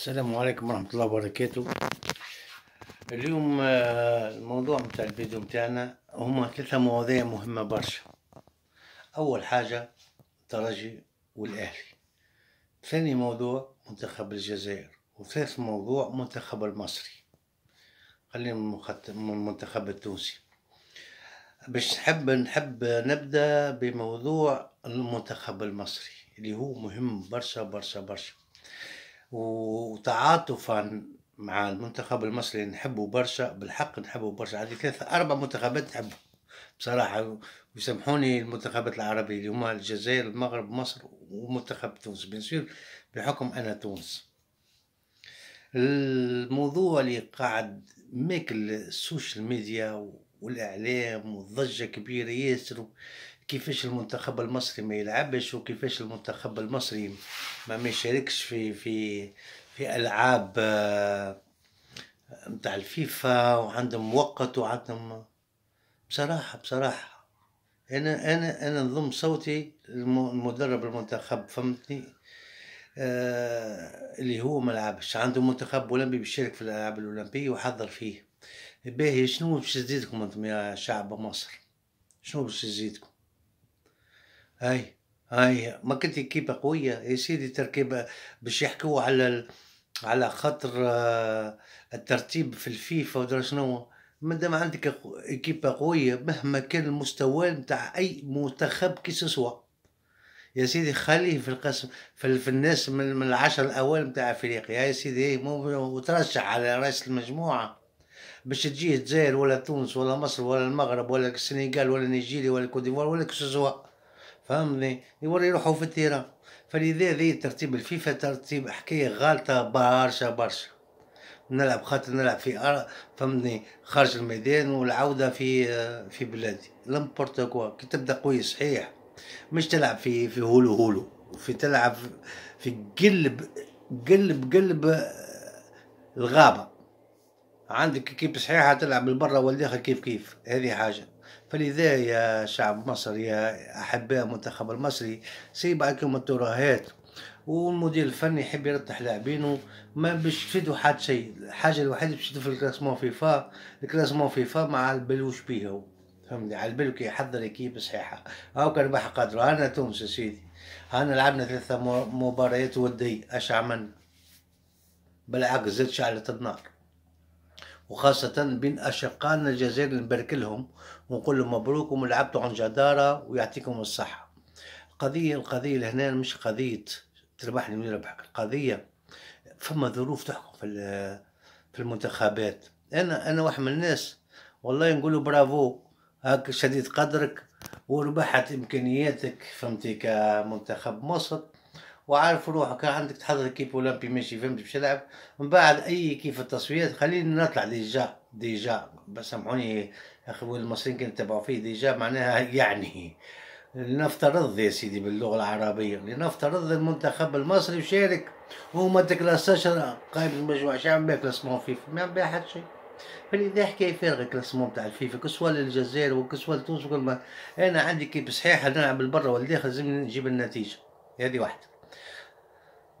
السلام عليكم ورحمة الله وبركاته اليوم آه، الموضوع متاع الفيديو متاعنا هما ثلاثة مواضيع مهمة برشا أول حاجة الترجي والأهلي ثاني موضوع منتخب الجزائر وثالث موضوع منتخب المصري خلينا من المنتخب التونسي باش نحب نحب نبدا بموضوع المنتخب المصري اللي هو مهم برشا برشا برشا وتعاطفا مع المنتخب المصري نحبه برشا بالحق نحبه برشا عندي ثلاثة أربع منتخبات نحبه بصراحة ويسامحوني المنتخبات العربية اللي هما الجزائر المغرب مصر ومنتخب تونس بيان بحكم أنا تونس الموضوع اللي قاعد ماكل السوشيال ميديا والإعلام والضجة كبيرة ياسر كيفاش المنتخب المصري ما يلعبش وكيفاش المنتخب المصري ما ما يشاركش في في في العاب نتاع آه، الفيفا وعندهم وقت وعندهم بصراحه بصراحه انا انا انا نضم صوتي المدرب المنتخب فهمتني آه اللي هو ما لعبش عنده منتخب اولمبي بيشارك في الالعاب الاولمبيه وحضر فيه باهي شنو باش يزيدكم انتم يا شعب مصر شنو باش يزيدكم اي اي ما كنت كيبه قويه يا سيدي تركيبه باش يحكوا على على خاطر آه، الترتيب في الفيفا ودرا شنو مادام عندك ايكيبا قويه مهما كان المستوى نتاع اي منتخب كي سوا يا سيدي خليه في القسم في الناس من, من العشر الاول نتاع افريقيا يا سيدي إيه، وترشح على راس المجموعه باش تجي الجزائر ولا تونس ولا مصر ولا المغرب ولا السنغال ولا نيجيريا ولا كوت ولا كسوسوا فهمني يروحوا في التيران فلذا ذي ترتيب الفيفا ترتيب حكايه غالطه برشا برشا نلعب خاطر نلعب في أر... فهمني خارج الميدان والعوده في في بلادي لامبورت كوا كي تبدا قوي صحيح مش تلعب في في هولو هولو في تلعب في قلب قلب قلب الغابه عندك كيف صحيحه تلعب بالبرة والداخل كيف كيف هذه حاجه فلذا يا شعب مصر يا أحباء المنتخب المصري سيب عليكم الترهات والمدير الفني يحب يرتح لاعبينه ما باش تفيدوا حد شيء الحاجه الوحيده باش تفيدوا في الكلاسمون فيفا الكلاسمون فيفا مع البلوش بيه هو فهمني على البلو كي يحضر كيب صحيحه هاو كان ربح قدرو هانا تونس يا سيدي هانا لعبنا ثلاثه مباريات وديه اشعمن بالعكس زدت شعلت النار وخاصة بين أشقائنا الجزائر نبارك لهم ونقول لهم مبروك ولعبتوا عن جدارة ويعطيكم الصحة القضية القضية لهنا مش قضية تربحني ولا ربحك القضية فما ظروف تحكم في في المنتخبات أنا أنا واحد من الناس والله نقول برافو هاك شديد قدرك وربحت إمكانياتك فهمتي كمنتخب مصر وعارف روحك عندك تحضر كيف اولمبي ماشي فهمت باش يلعب من بعد اي كيف التصفيات خليني نطلع ديجا ديجا سامحوني اخي المصريين كانوا يتبعوا فيه ديجا معناها يعني لنفترض يا سيدي باللغه العربيه لنفترض المنتخب المصري شارك وهو ما تكلاساش قائد المجموعه عم ما كلاسمون فيفا ما بها حد شيء فلذا حكايه فارغه كلاسمون تاع الفيفا كسوة للجزائر وكسوة لتونس وكل ما انا عندي كيب صحيح نلعب البرة والداخل لازم نجيب النتيجه هذه واحده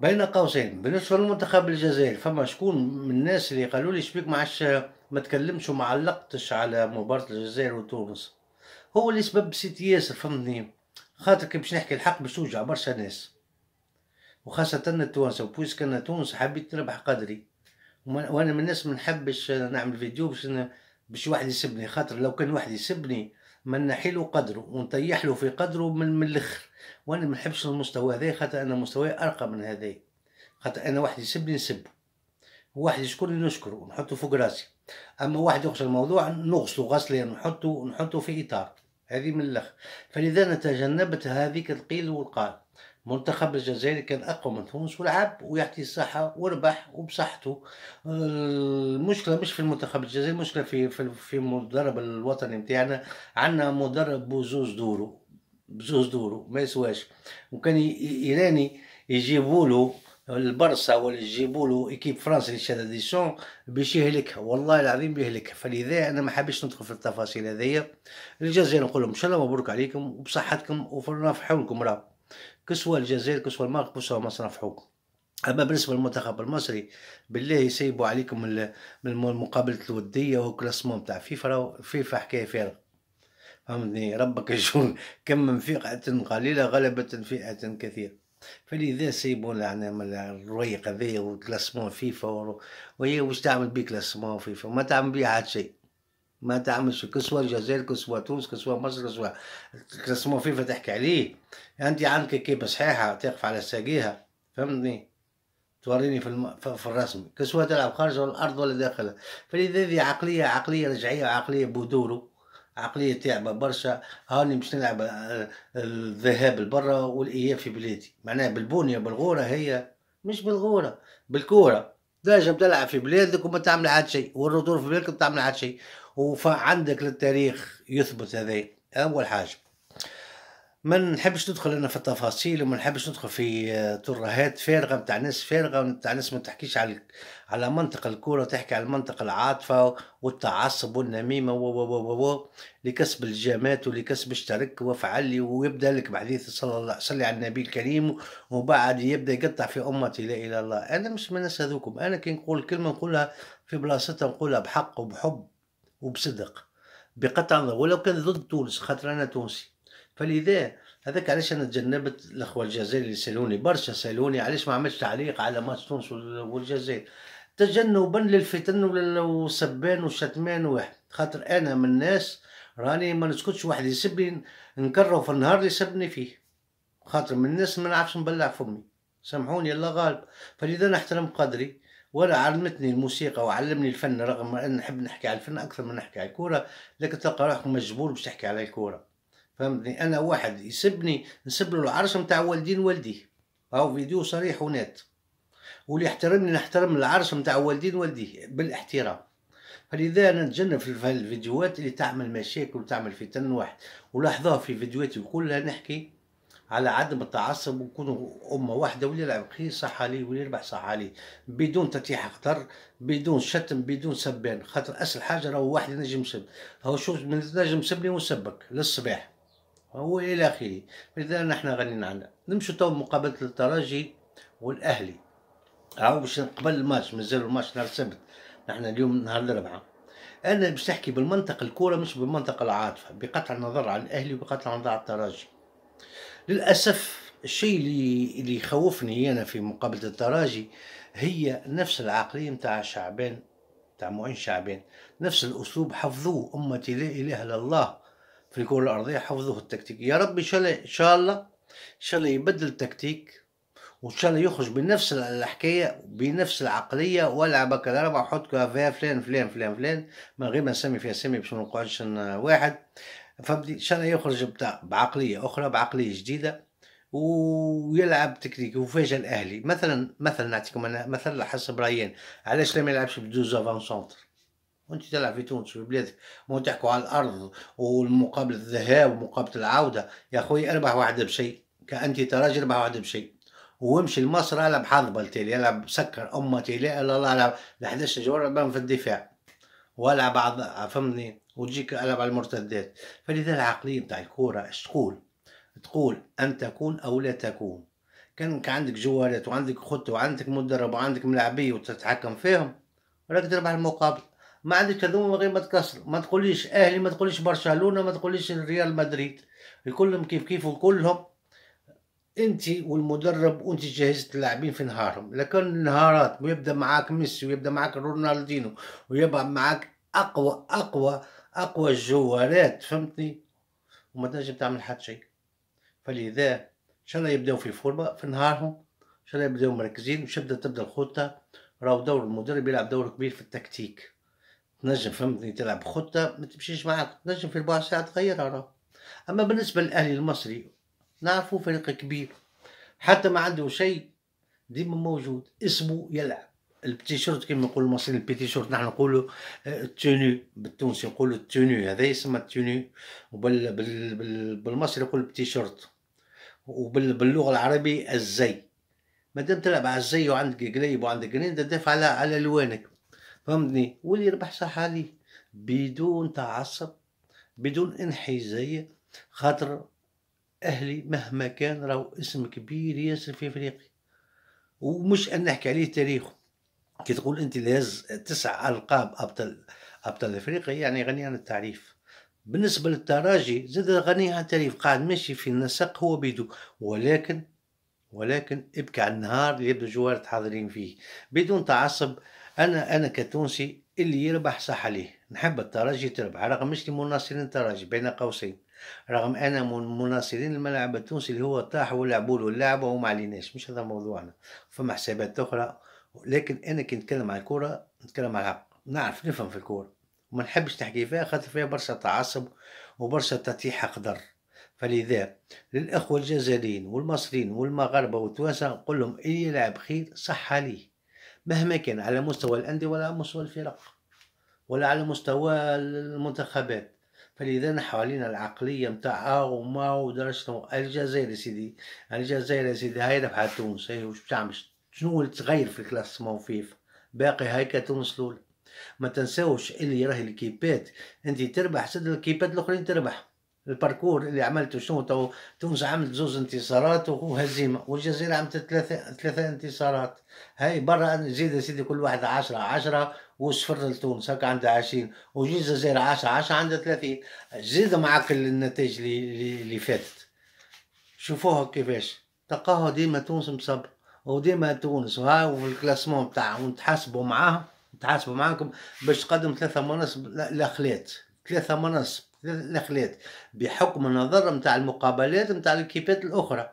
بين قوسين بالنسبه للمنتخب الجزائري فما شكون من الناس اللي قالوا لي شبيك ما عادش ما تكلمش وما علقتش على مباراه الجزائر وتونس هو اللي سبب سيت ياسر فهمتني خاطر كي باش نحكي الحق باش توجع برشا ناس وخاصة التوانسة وبويس كان تونس حبيت نربح قدري وأنا من الناس منحبش نعمل فيديو باش باش واحد يسبني خاطر لو كان واحد يسبني ما نحيلو قدره ونطيح له في قدره من, من الآخر وانا ما نحبش المستوى هذا خاطر انا مستواي ارقى من هذا خاطر انا واحد يسبني نسب واحد يشكرني نشكره ونحطه فوق راسي اما واحد يغسل الموضوع نغسله غسله نحطه ونحطه في اطار هذه من الاخر فلذا تجنبت هذيك القيل والقال منتخب الجزائر كان اقوى من تونس ولعب ويعطي الصحه وربح وبصحته آه، المشكله مش في المنتخب الجزائري المشكله في في, المدرب الوطني نتاعنا عندنا مدرب بوزوز دورو بزوج دورو ما يسواش وكان ايراني يجيبوا له البرصه ولا يجيبوا له ايكيب فرنسا اللي شاد ديشون باش يهلكها والله العظيم بيهلكها فلذا انا ما حابش ندخل في التفاصيل هذيا الجزائر نقول لهم ان شاء الله مبروك عليكم وبصحتكم وفرنا في حولكم راه كسوى الجزائر كسوى المغرب كسوى مصر نفحوكم اما بالنسبه للمنتخب المصري بالله يسيبوا عليكم من المقابله الوديه وكلاسمون تاع فيفا فيفا حكايه فارغه فهمتني ربك يشوف كم من فئة قليلة غلبت فئة كثيرة فلذا سيبون لعنا من الريق ذي وكلاسمون فيفا وهي واش تعمل بيه كلاسمون فيفا ما تعمل بيه عاد شيء ما تعملش كسوة الجزائر كسوة تونس كسوة مصر كسوة كلاسمون فيفا تحكي عليه انت عندك كيبة صحيحة تقف على ساقيها فهمتني توريني في, الم... في الرسم كسوة تلعب خارج الارض ولا داخلها فلذا ذي عقلية عقلية رجعية وعقلية بودورو عقليه تعبه برشا هاني باش نلعب آه، الذهاب لبرا والاياب في بلادي معناها بالبنيه بالغوره هي مش بالغوره بالكوره تنجم تلعب في بلادك وما تعمل عاد شيء والرطور في بلادك ما تعمل عاد شيء وعندك للتاريخ يثبت هذا اول حاجه ما نحبش ندخل انا في التفاصيل وما نحبش ندخل في آه، ترهات فارغه نتاع ناس فارغه نتاع ناس ما تحكيش على على منطق الكوره تحكي على منطق العاطفه والتعصب والنميمه و و و و, و لكسب الجامات ولكسب اشترك وفعل ويبدا لك بحديث صلى الله صلي على النبي الكريم وبعد يبدا يقطع في امتي لا اله الا الله انا مش من الناس هذوكم انا كي نقول كلمه نقولها في بلاصتها نقولها بحق وبحب وبصدق بقطع ولو كان ضد تونس خاطر انا تونسي فلذا هذاك علاش انا تجنبت الاخوه الجزائري اللي سالوني برشا سالوني علاش ما عملتش تعليق على ماتش تونس والجزائر تجنبا للفتن والسبان والشتمان واحد خاطر انا من الناس راني ما نسكتش واحد يسبني نكره في النهار اللي يسبني فيه خاطر من الناس ما نعرفش نبلع فمي سامحوني الله غالب فلذا نحترم قدري ولا علمتني الموسيقى وعلمني الفن رغم ان نحب نحكي على الفن اكثر من نحكي على الكوره لكن تلقى روحك مجبور باش تحكي على الكوره فهمتني انا واحد يسبني نسب له العرش نتاع والدين والدي هاو فيديو صريح ونات واللي يحترمني نحترم العرش نتاع والدين والدي بالاحترام فلذا نتجنب في الفيديوهات اللي تعمل مشاكل وتعمل فتن واحد ولاحظوها في فيديوهاتي كلها نحكي على عدم التعصب ونكونوا امه واحده واللي يلعب خير صح عليه واللي يربح صح عليه بدون تتيح خطر بدون شتم بدون سبان خاطر اسهل حاجه راهو واحد ينجم يسب هو شوف نجم يسبني ونسبك للصباح هو الى اخره اذا نحن غنينا عنها نمشي تو مقابله الترجي والاهلي هاو باش قبل الماتش مازال الماتش نهار السبت نحن اليوم نهار الاربعاء انا باش نحكي بالمنطق الكوره مش بالمنطق العاطفه بقطع النظر على الاهلي وبقطع النظر على الترجي للاسف الشيء اللي اللي يخوفني انا في مقابله التراجي هي نفس العقليه نتاع شعبان نتاع معين شعبان نفس الاسلوب حفظوه امتي لا اله الا الله في الكرة الأرضية حفظه التكتيك يا رب إن شاء الله إن شاء الله ان شاء الله يبدل التكتيك وإن شاء الله يخرج بنفس الحكاية بنفس العقلية وألعب كهرباء حط فيها فلان فلان فلان فلان من غير ما نسمي فيها سمي باش ما نقعدش واحد فبدي إن شاء الله يخرج بتاع بعقلية أخرى بعقلية جديدة ويلعب تكتيكي وفاجئ الأهلي مثلا مثلا نعطيكم أنا مثلا حسب رايين علاش لا ما يلعبش بدوز افون سونتر وانت تلعب في تونس في بلادك مو تحكوا على الارض والمقابل الذهاب ومقابل العوده يا خويا اربح واحد بشيء كانت تراجع اربح واحد بشيء وامشي لمصر العب حظبه التالي العب سكر امه لا الله العب ل 11 جوار في الدفاع والعب فهمني وتجيك العب على المرتدات فلذا العقليه نتاع الكوره اش تقول تقول ان تكون او لا تكون كان عندك جوارات وعندك خطه وعندك مدرب وعندك ملاعبيه وتتحكم فيهم راك تربح المقابل ما عندك هذوما غير ما تكسر ما تقوليش اهلي ما تقوليش برشلونه ما تقوليش ريال مدريد كلهم كيف كيف وكلهم انت والمدرب وانت جهزت اللاعبين في نهارهم لكن نهارات ويبدا معاك ميسي ويبدا معاك رونالدينو ويبقى معاك اقوى اقوى اقوى الجوارات فهمتني وما تنجم تعمل حتى شيء فلذا ان شاء الله يبداو في فورمه في نهارهم ان شاء الله يبداو مركزين وش تبدا الخطه راهو دور المدرب يلعب دور كبير في التكتيك تنجم فهمتني تلعب خطة ما تمشيش معاك تنجم في البعض ساعة تغيرها راه أما بالنسبة للأهلي المصري نعرفه فريق كبير حتى ما عنده شيء ديما موجود اسمه يلعب البتيشورت كيما نقول المصري البتيشورت نحن نقولوا آه، التوني بالتونسي نقولوا التوني هذا يسمى التوني وبال بال بال بالمصري نقول البتيشورت وباللغه العربية الزي مادام تلعب على الزي وعندك قليب وعندك جنين تدافع على على الوانك فهمتني واللي يربح صح عليه بدون تعصب بدون انحيازية خاطر أهلي مهما كان راهو اسم كبير ياسر في أفريقيا ومش أن نحكي عليه تاريخه كي تقول أنت لاز تسع ألقاب أبطال أبطال أفريقيا يعني غني عن التعريف بالنسبة للتراجي زاد غني عن التعريف قاعد ماشي في النسق هو بيدو ولكن ولكن ابكي على النهار اللي يبدو جوارت حاضرين فيه بدون تعصب انا انا كتونسي اللي يربح صح عليه نحب الترجي تربح رغم مش مناصرين الترجي بين قوسين رغم انا من مناصرين الملاعب التونسي اللي هو طاح ولعبوا له اللعبه وما عليناش مش هذا موضوعنا فما حسابات اخرى لكن انا كي نتكلم على الكوره نتكلم على الحق نعرف نفهم في الكوره وما نحبش نحكي فيها خاطر فيها برشا تعصب وبرشا تطيح قدر فلذا للاخوه الجزائريين والمصريين والمغاربه والتوانسه نقول لهم اللي يلعب خير صح عليه مهما كان على مستوى الأندية ولا على مستوى الفرق ولا على مستوى المنتخبات فلذا نحو علينا العقلية متاع آه وما ودرجة الجزائر سيدي الجزائر سيدي هاي رفعة تونس هاي واش بتعمل شنو اللي تغير في الكلاسمون فيفا باقي هايكا تونس الأولى ما تنساوش اللي راهي الكيبات انت تربح سد الكيبات الاخرين تربح الباركور اللي عملته شنو تو تونس عملت زوز انتصارات وهزيمه والجزيره عملت ثلاثه ثلاثه انتصارات هاي برا زيد سيدي كل واحد عشرة عشرة وصفر لتونس هكا عندها عشرين وجي الجزائر عشرة عشرة عندها ثلاثين زيد معاك النتائج اللي, اللي فاتت شوفوها كيفاش تلقاها ديما تونس مصب وديما تونس وها وفي الكلاسمون بتاعها ونتحاسبوا معاها نتحاسبوا معاكم باش تقدم ثلاثة مناصب لا خلات ثلاثة مناصب ثلاث نخلات بحكم النظر نتاع المقابلات نتاع الكيبات الاخرى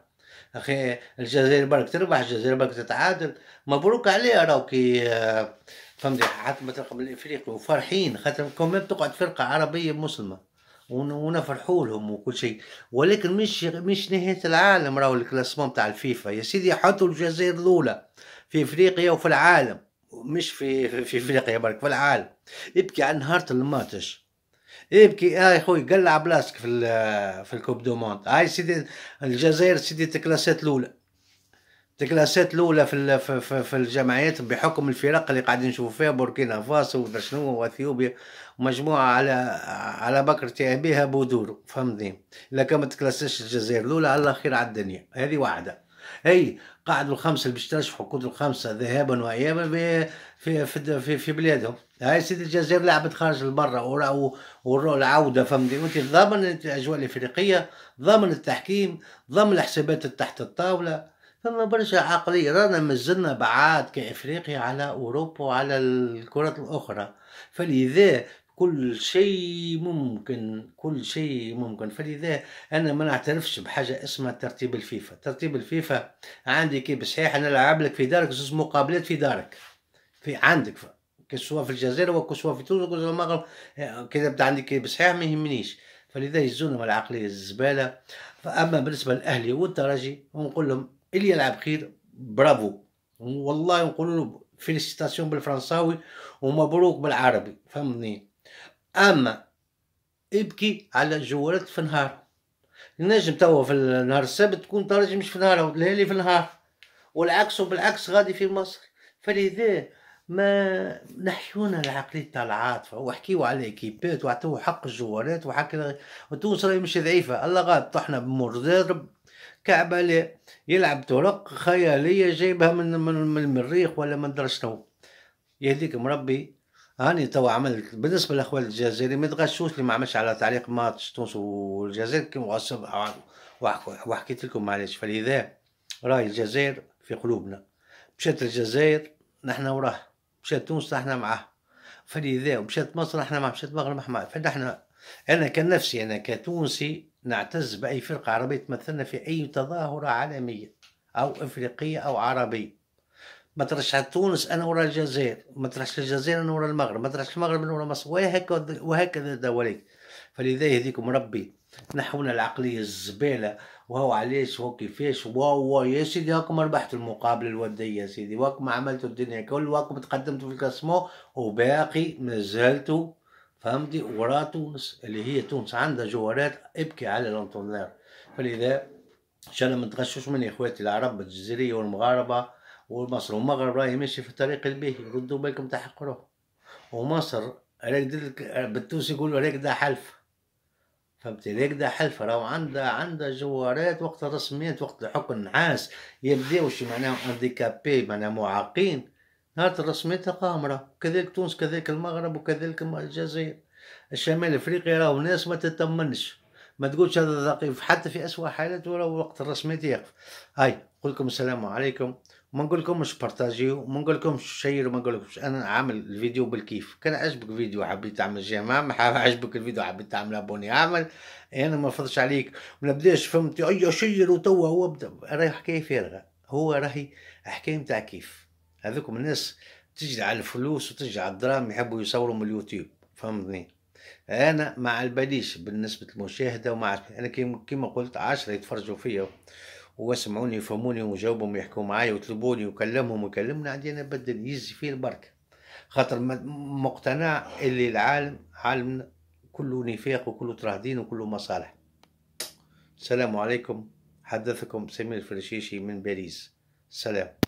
اخي الجزائر برك تربح الجزائر برك تتعادل مبروك عليها راهو كي آه، فهمتي حتمت رقم الافريقي وفرحين خاطر كمان تقعد فرقه عربيه مسلمه ونفرحوا لهم وكل شيء ولكن مش مش نهايه العالم راهو الكلاسمون تاع الفيفا يا سيدي حطوا الجزائر الاولى في افريقيا وفي العالم مش في في افريقيا برك في العالم ابكي على نهار الماتش يبكي إيه، آه يا خويا قلع بلاصتك في في الكوب دو موند هاي سيدي الجزائر سيدي تكلاسات الاولى تكلاسات الاولى في في, في الجمعيات بحكم الفرق اللي قاعدين نشوفوا فيها بوركينا فاسو وشنو واثيوبيا مجموعه على على بكر تعبيها إيه بودورو فهمتني الا ما تكلاسش الجزائر الاولى على خير على الدنيا هذه واحده اي قعدوا الخمسه اللي باش في حقود الخمسه ذهابا وايابا في في في, في بلادهم هاي سيدي الجزائر لعبت خارج لبرا العودة فهمتي وانت ضامن الاجواء الافريقيه ضامن التحكيم ضامن الحسابات تحت الطاوله ثم برشا عقلية رانا مازلنا بعاد كإفريقيا على أوروبا وعلى الكرات الأخرى فلذا كل شيء ممكن كل شيء ممكن فلذا انا ما نعترفش بحاجه اسمها ترتيب الفيفا ترتيب الفيفا عندي كي بصحيح نلعب لك في دارك زوج مقابلات في دارك في عندك سوا في الجزائر سوا في تونس في المغرب آه، كذا بدا عندي كي بصحيح ما يهمنيش فلذا يزونا من العقليه الزباله فاما بالنسبه للاهلي والترجي ونقول لهم اللي يلعب خير برافو والله نقول له فيليسيتاسيون بالفرنساوي ومبروك بالعربي فهمني اما ابكي على الجوالات في نهار النجم توا في نهار السبت تكون طارج مش في نهارها الليل في النهار والعكس وبالعكس غادي في مصر فلذا ما نحيونا العقلية تاع العاطفة وحكيو على كيبات وعطوه حق الجوارات وحق وتونس راهي مش ضعيفة الله غالب طحنا بمرزاب كعبة لا يلعب طرق خيالية جايبها من من المريخ ولا من درشنو يهديك مربي هاني توا عملت بالنسبه للاخوان الجزائري ما تغشوش اللي ما عملش على تعليق ماتش تونس والجزائر وحكيت لكم معليش فلذا راهي الجزائر في قلوبنا مشات الجزائر نحن وراه مشات تونس نحن معاه فلذا ومشات مصر نحن معاه مشات المغرب معاه فنحن انا كنفسي انا كتونسي نعتز باي فرقه عربيه تمثلنا في اي تظاهره عالميه او افريقيه او عربيه ما ترشح على تونس انا ورا الجزائر ما تروحش الجزائر انا ورا المغرب ما تروحش المغرب انا ورا مصر وهكذا وهكذا دواليك فلذا يهديكم ربي نحونا العقليه الزباله وهو علاش هو كيفاش واو يا سيدي هاكم ربحت المقابله الوديه يا سيدي واكم عملتوا الدنيا كل واكم تقدمتوا في الكاسمو وباقي مازالتوا فهمتي ورا تونس اللي هي تونس عندها جوارات ابكي على لونتونير فلذا ان شاء الله ما تغشوش من اخواتي العرب الجزائريه والمغاربه ومصر والمغرب راهي ماشي في الطريق الباهي ردوا بالكم تحقروه ومصر هذاك بالتونسي يقولوا هذاك دا حلف فهمتي هذاك دا حلف راهو عندها عندها جوارات وقت الرسميات وقت الحكم النعاس يبداو شي معناها انديكابي معناها معاقين نهار الرسميات راه كذلك تونس كذلك المغرب وكذلك الجزائر الشمال الافريقي راهو ناس ما تتمنش ما تقولش هذا ثقيف حتى في أسوأ حالات ولا وقت الرسميات يقف هاي قلكم السلام عليكم ما نقولكمش بارتاجيو ما نقولكمش شير ما نقولكمش انا عامل الفيديو بالكيف كان عجبك فيديو حبيت تعمل جيم ما عجبك الفيديو حبيت تعمل ابوني اعمل يعني انا ما نفرضش عليك ما نبداش فهمت اي أيوة، شير وتوا بدا راهي حكايه فارغه هو راهي حكايه نتاع كيف هذوكم الناس تجي على الفلوس وتجي على الدرام يحبوا يصوروا من اليوتيوب فهمتني انا مع الباليش بالنسبه للمشاهده ومع انا كيما قلت عشرة يتفرجوا فيا واسمعوني يفهموني ويجاوبهم ويحكوا معايا ويطلبوني وكلمهم ويكلمنا عندي انا بدل يزي فيه البركه خاطر مقتنع اللي العالم عالم كله نفاق وكله تراهدين وكله مصالح السلام عليكم حدثكم سمير الفرشيشي من باريس سلام